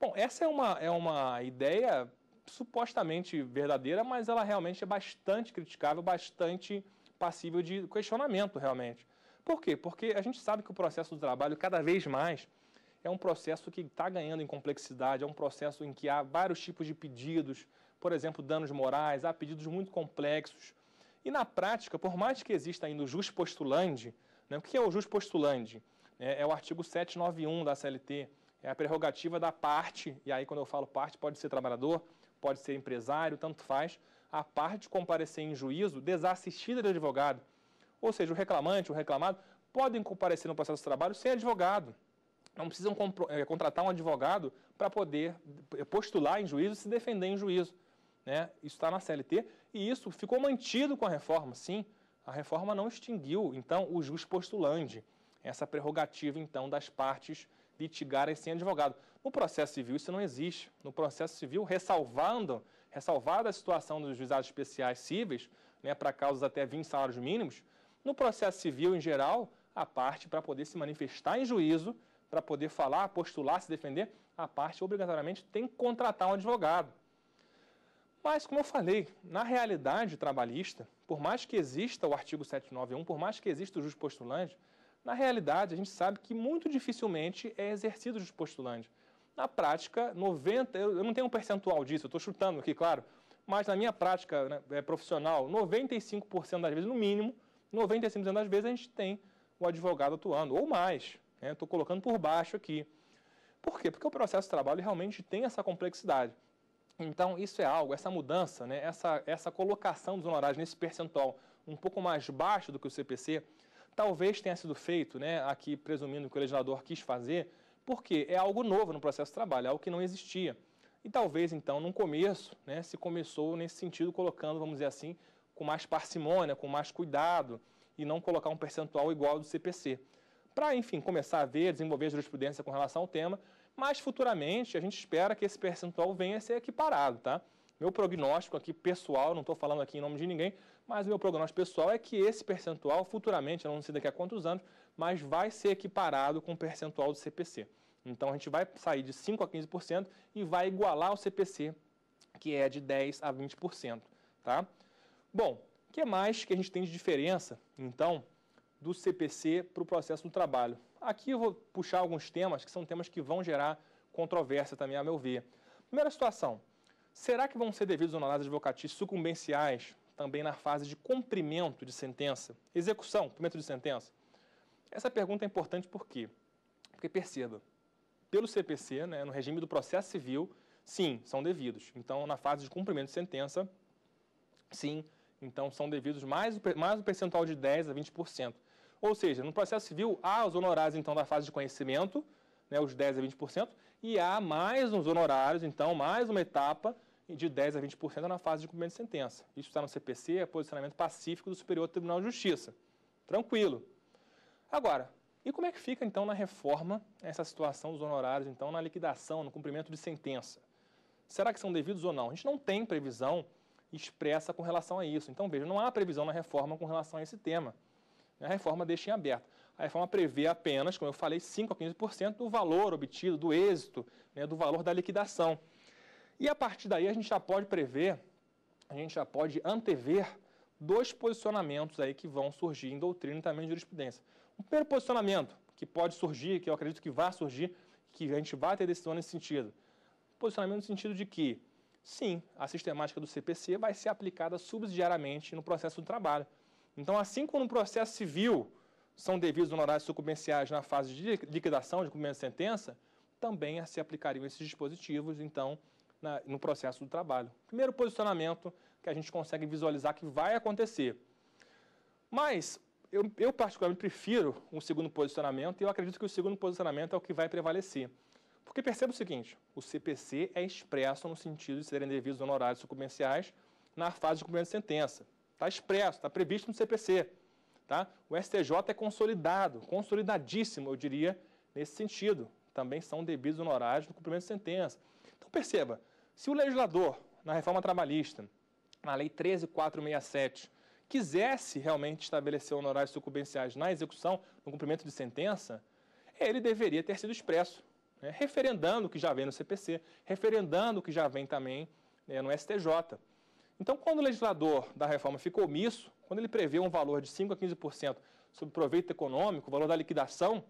Bom, essa é uma, é uma ideia supostamente verdadeira, mas ela realmente é bastante criticável, bastante passível de questionamento, realmente. Por quê? Porque a gente sabe que o processo do trabalho, cada vez mais, é um processo que está ganhando em complexidade, é um processo em que há vários tipos de pedidos, por exemplo, danos morais, há pedidos muito complexos. E na prática, por mais que exista ainda o jus postulante né, o que é o jus postulante É, é o artigo 791 da CLT, é a prerrogativa da parte, e aí quando eu falo parte, pode ser trabalhador, pode ser empresário, tanto faz, a parte comparecer em juízo desassistida de advogado. Ou seja, o reclamante, o reclamado, podem comparecer no processo de trabalho sem advogado. Não precisam é, contratar um advogado para poder postular em juízo e se defender em juízo. Né? Isso está na CLT e isso ficou mantido com a reforma, sim. A reforma não extinguiu, então, o jus postulante essa prerrogativa, então, das partes litigarem sem advogado. No processo civil isso não existe. No processo civil, ressalvando, ressalvada a situação dos juizados especiais cíveis, né, para causas até 20 salários mínimos, no processo civil, em geral, a parte, para poder se manifestar em juízo, para poder falar, postular, se defender, a parte obrigatoriamente tem que contratar um advogado. Mas, como eu falei, na realidade trabalhista, por mais que exista o artigo 791, por mais que exista o juiz postulante, na realidade a gente sabe que muito dificilmente é exercido o juiz postulante. Na prática, 90, eu não tenho um percentual disso, eu estou chutando aqui, claro, mas na minha prática né, é, profissional, 95% das vezes, no mínimo, 95% das vezes a gente tem o advogado atuando, ou mais. Estou né, colocando por baixo aqui. Por quê? Porque o processo de trabalho realmente tem essa complexidade. Então, isso é algo, essa mudança, né, essa, essa colocação dos honorários nesse percentual um pouco mais baixo do que o CPC, talvez tenha sido feito, né, aqui presumindo que o legislador quis fazer, porque é algo novo no processo de trabalho, é algo que não existia. E talvez, então, no começo, né, se começou nesse sentido, colocando, vamos dizer assim, com mais parcimônia, com mais cuidado, e não colocar um percentual igual ao do CPC. Para, enfim, começar a ver, desenvolver jurisprudência com relação ao tema mas futuramente a gente espera que esse percentual venha a ser equiparado, tá? Meu prognóstico aqui pessoal, não estou falando aqui em nome de ninguém, mas o meu prognóstico pessoal é que esse percentual futuramente, eu não sei daqui a quantos anos, mas vai ser equiparado com o percentual do CPC. Então a gente vai sair de 5 a 15% e vai igualar o CPC, que é de 10 a 20%, tá? Bom, o que mais que a gente tem de diferença, então, do CPC para o processo do trabalho. Aqui eu vou puxar alguns temas que são temas que vão gerar controvérsia também, a meu ver. Primeira situação, será que vão ser devidos honorários advocatícios sucumbenciais também na fase de cumprimento de sentença? Execução, cumprimento de sentença? Essa pergunta é importante por quê? Porque perceba, pelo CPC, né, no regime do processo civil, sim, são devidos. Então, na fase de cumprimento de sentença, sim, então são devidos mais, mais um percentual de 10% a 20%. Ou seja, no processo civil, há os honorários, então, da fase de conhecimento, né, os 10% a 20%, e há mais uns honorários, então, mais uma etapa de 10% a 20% na fase de cumprimento de sentença. Isso está no CPC, é posicionamento pacífico do Superior Tribunal de Justiça. Tranquilo. Agora, e como é que fica, então, na reforma, essa situação dos honorários, então, na liquidação, no cumprimento de sentença? Será que são devidos ou não? A gente não tem previsão expressa com relação a isso. Então, veja, não há previsão na reforma com relação a esse tema. A reforma deixa em aberto. A reforma prevê apenas, como eu falei, 5 a 15% do valor obtido, do êxito, né, do valor da liquidação. E a partir daí a gente já pode prever, a gente já pode antever dois posicionamentos aí que vão surgir em doutrina e também em jurisprudência. O primeiro posicionamento que pode surgir, que eu acredito que vai surgir, que a gente vai ter decisão nesse sentido. Posicionamento no sentido de que, sim, a sistemática do CPC vai ser aplicada subsidiariamente no processo do trabalho. Então, assim como no processo civil são devidos honorários sucumbenciais na fase de liquidação de cumprimento de sentença, também se aplicariam esses dispositivos, então, na, no processo do trabalho. Primeiro posicionamento que a gente consegue visualizar que vai acontecer. Mas, eu, eu particularmente prefiro um segundo posicionamento e eu acredito que o segundo posicionamento é o que vai prevalecer. Porque perceba o seguinte, o CPC é expresso no sentido de serem devidos honorários sucumbenciais na fase de cumprimento de sentença. Está expresso, está previsto no CPC. Tá? O STJ é consolidado, consolidadíssimo, eu diria, nesse sentido. Também são devidos honorários no cumprimento de sentença. Então, perceba, se o legislador, na reforma trabalhista, na Lei 13467, quisesse realmente estabelecer honorários sucumbenciais na execução, no cumprimento de sentença, ele deveria ter sido expresso, né? referendando o que já vem no CPC, referendando o que já vem também né, no STJ. Então, quando o legislador da reforma ficou omisso, quando ele prevê um valor de 5% a 15% sobre o proveito econômico, o valor da liquidação,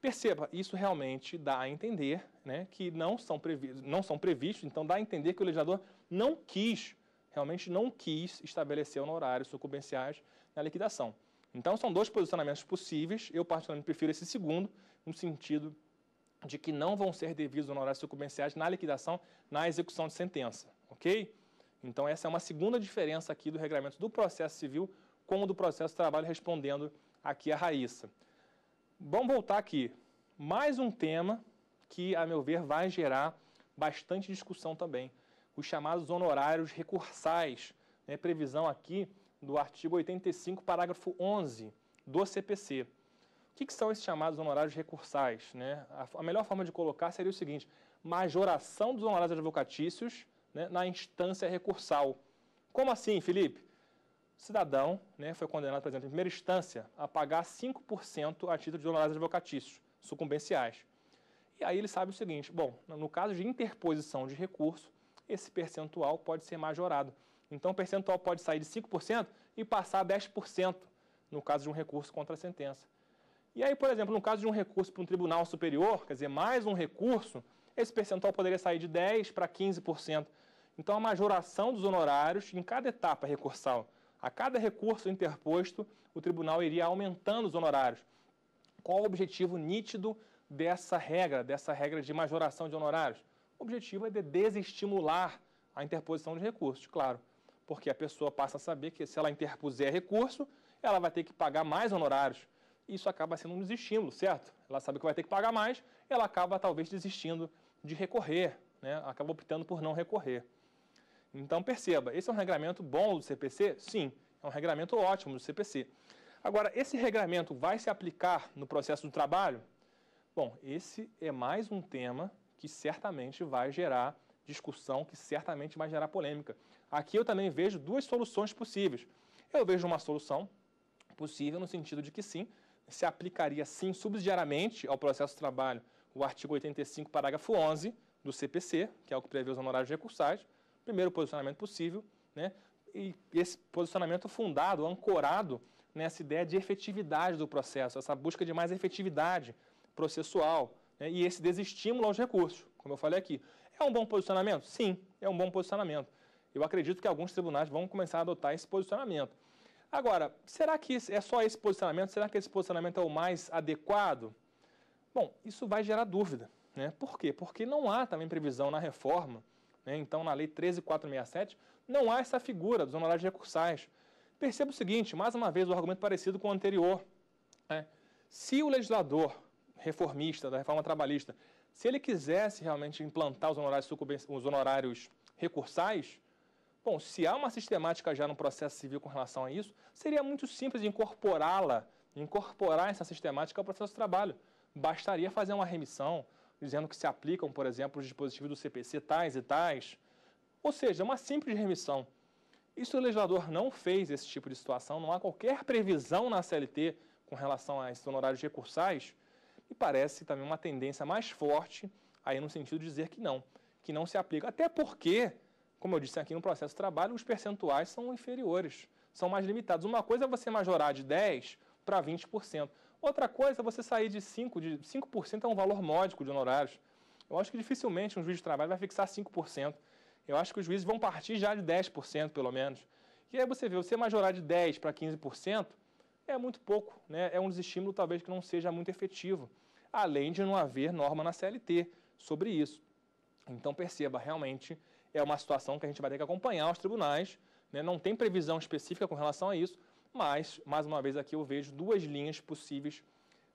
perceba, isso realmente dá a entender né, que não são, previstos, não são previstos, então dá a entender que o legislador não quis, realmente não quis estabelecer honorários sucumbenciais na liquidação. Então, são dois posicionamentos possíveis, eu particularmente prefiro esse segundo, no sentido de que não vão ser devidos honorários sucumbenciais na liquidação, na execução de sentença, ok? Então, essa é uma segunda diferença aqui do regramento do processo civil com o do processo de trabalho, respondendo aqui a Raíssa. Vamos voltar aqui. Mais um tema que, a meu ver, vai gerar bastante discussão também. Os chamados honorários recursais. Né? Previsão aqui do artigo 85, parágrafo 11 do CPC. O que, que são esses chamados honorários recursais? Né? A, a melhor forma de colocar seria o seguinte, majoração dos honorários advocatícios né, na instância recursal. Como assim, Felipe? O cidadão né, foi condenado, por exemplo, em primeira instância, a pagar 5% a título de honorários advocatícios, sucumbenciais. E aí ele sabe o seguinte: bom, no caso de interposição de recurso, esse percentual pode ser majorado. Então, o percentual pode sair de 5% e passar a 10% no caso de um recurso contra a sentença. E aí, por exemplo, no caso de um recurso para um tribunal superior, quer dizer, mais um recurso, esse percentual poderia sair de 10% para 15%. Então, a majoração dos honorários em cada etapa recursal, a cada recurso interposto, o tribunal iria aumentando os honorários. Qual o objetivo nítido dessa regra, dessa regra de majoração de honorários? O objetivo é de desestimular a interposição de recursos, claro, porque a pessoa passa a saber que se ela interpuser recurso, ela vai ter que pagar mais honorários. Isso acaba sendo um desestímulo, certo? Ela sabe que vai ter que pagar mais, ela acaba talvez desistindo de recorrer, né? acaba optando por não recorrer. Então, perceba, esse é um regramento bom do CPC? Sim, é um regramento ótimo do CPC. Agora, esse regramento vai se aplicar no processo do trabalho? Bom, esse é mais um tema que certamente vai gerar discussão, que certamente vai gerar polêmica. Aqui eu também vejo duas soluções possíveis. Eu vejo uma solução possível no sentido de que sim, se aplicaria sim subsidiariamente ao processo do trabalho o artigo 85, parágrafo 11 do CPC, que é o que prevê os honorários recursais, primeiro posicionamento possível, né? e esse posicionamento fundado, ancorado nessa ideia de efetividade do processo, essa busca de mais efetividade processual, né? e esse desestímulo aos recursos, como eu falei aqui. É um bom posicionamento? Sim, é um bom posicionamento. Eu acredito que alguns tribunais vão começar a adotar esse posicionamento. Agora, será que é só esse posicionamento? Será que esse posicionamento é o mais adequado? Bom, isso vai gerar dúvida. Né? Por quê? Porque não há também previsão na reforma, né? então na Lei 13467, não há essa figura dos honorários recursais. Perceba o seguinte, mais uma vez, o um argumento parecido com o anterior. Né? Se o legislador reformista, da reforma trabalhista, se ele quisesse realmente implantar os honorários, os honorários recursais, bom, se há uma sistemática já no processo civil com relação a isso, seria muito simples incorporá-la, incorporar essa sistemática ao processo de trabalho bastaria fazer uma remissão dizendo que se aplicam, por exemplo, os dispositivos do CPC tais e tais. Ou seja, uma simples remissão. E se o legislador não fez esse tipo de situação, não há qualquer previsão na CLT com relação a esses honorários recursais, e parece também uma tendência mais forte aí no sentido de dizer que não, que não se aplica. Até porque, como eu disse aqui no processo de trabalho, os percentuais são inferiores, são mais limitados. Uma coisa é você majorar de 10% para 20%. Outra coisa é você sair de 5%, de 5% é um valor módico de honorários. Eu acho que dificilmente um juiz de trabalho vai fixar 5%. Eu acho que os juízes vão partir já de 10%, pelo menos. E aí você vê, você majorar de 10% para 15% é muito pouco, né? é um desestímulo talvez que não seja muito efetivo, além de não haver norma na CLT sobre isso. Então perceba, realmente é uma situação que a gente vai ter que acompanhar os tribunais, né? não tem previsão específica com relação a isso, mas, mais uma vez, aqui eu vejo duas linhas possíveis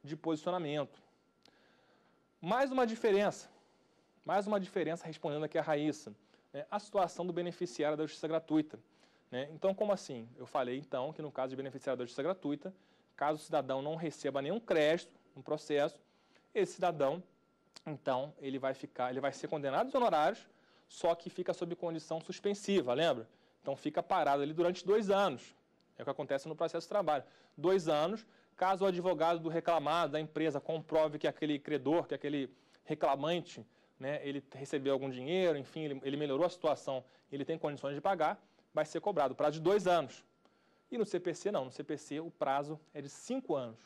de posicionamento. Mais uma diferença, mais uma diferença respondendo aqui a Raíssa, né? a situação do beneficiário da justiça gratuita. Né? Então, como assim? Eu falei, então, que no caso de beneficiário da justiça gratuita, caso o cidadão não receba nenhum crédito no processo, esse cidadão, então, ele vai ficar, ele vai ser condenado aos honorários, só que fica sob condição suspensiva, lembra? Então, fica parado ali durante dois anos. É o que acontece no processo de trabalho. Dois anos, caso o advogado do reclamado, da empresa, comprove que aquele credor, que aquele reclamante, né, ele recebeu algum dinheiro, enfim, ele, ele melhorou a situação, ele tem condições de pagar, vai ser cobrado. Prazo de dois anos. E no CPC, não. No CPC, o prazo é de cinco anos.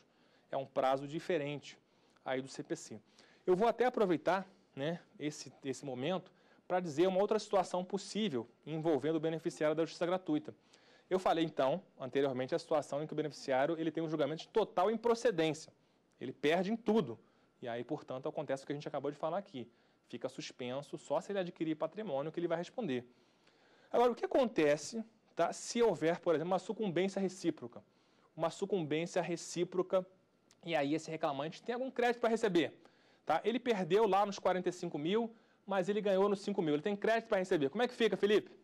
É um prazo diferente aí do CPC. Eu vou até aproveitar né, esse, esse momento para dizer uma outra situação possível envolvendo o beneficiário da justiça gratuita. Eu falei, então, anteriormente, a situação em que o beneficiário ele tem um julgamento de total improcedência. Ele perde em tudo. E aí, portanto, acontece o que a gente acabou de falar aqui. Fica suspenso só se ele adquirir patrimônio que ele vai responder. Agora, o que acontece tá, se houver, por exemplo, uma sucumbência recíproca? Uma sucumbência recíproca e aí esse reclamante tem algum crédito para receber. Tá? Ele perdeu lá nos 45 mil, mas ele ganhou nos 5 mil. Ele tem crédito para receber. Como é que fica, Felipe?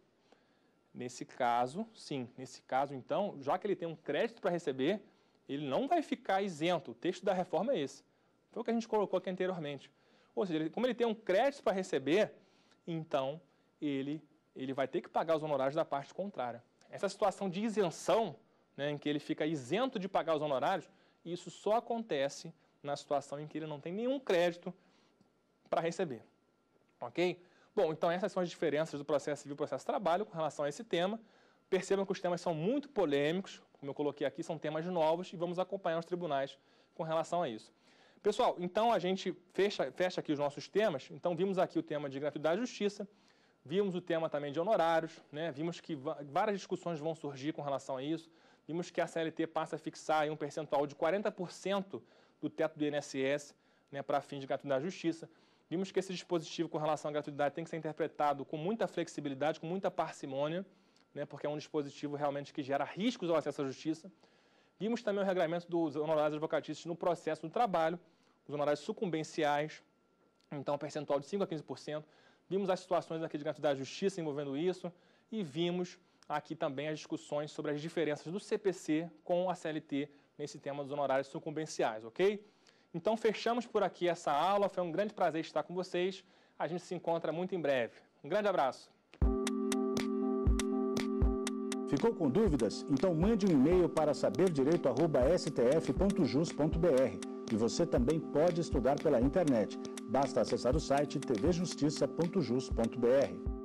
Nesse caso, sim. Nesse caso, então, já que ele tem um crédito para receber, ele não vai ficar isento. O texto da reforma é esse. Foi o que a gente colocou aqui anteriormente. Ou seja, como ele tem um crédito para receber, então ele, ele vai ter que pagar os honorários da parte contrária. Essa situação de isenção, né, em que ele fica isento de pagar os honorários, isso só acontece na situação em que ele não tem nenhum crédito para receber. Ok? Bom, então essas são as diferenças do processo civil e processo de trabalho com relação a esse tema. Percebam que os temas são muito polêmicos, como eu coloquei aqui, são temas novos e vamos acompanhar os tribunais com relação a isso. Pessoal, então a gente fecha, fecha aqui os nossos temas. Então vimos aqui o tema de gratuidade e justiça, vimos o tema também de honorários, né? vimos que várias discussões vão surgir com relação a isso, vimos que a CLT passa a fixar um percentual de 40% do teto do INSS né, para fins de gratuidade e justiça. Vimos que esse dispositivo com relação à gratuidade tem que ser interpretado com muita flexibilidade, com muita parcimônia, né, porque é um dispositivo realmente que gera riscos ao acesso à justiça. Vimos também o regramento dos honorários advocatícios no processo do trabalho, os honorários sucumbenciais, então percentual de 5% a 15%. Vimos as situações aqui de gratuidade à justiça envolvendo isso e vimos aqui também as discussões sobre as diferenças do CPC com a CLT nesse tema dos honorários sucumbenciais, ok? Então fechamos por aqui essa aula. Foi um grande prazer estar com vocês. A gente se encontra muito em breve. Um grande abraço. Ficou com dúvidas? Então mande um e-mail para saberdireito@stf.jus.br. E você também pode estudar pela internet. Basta acessar o site tvjustiça.jus.br.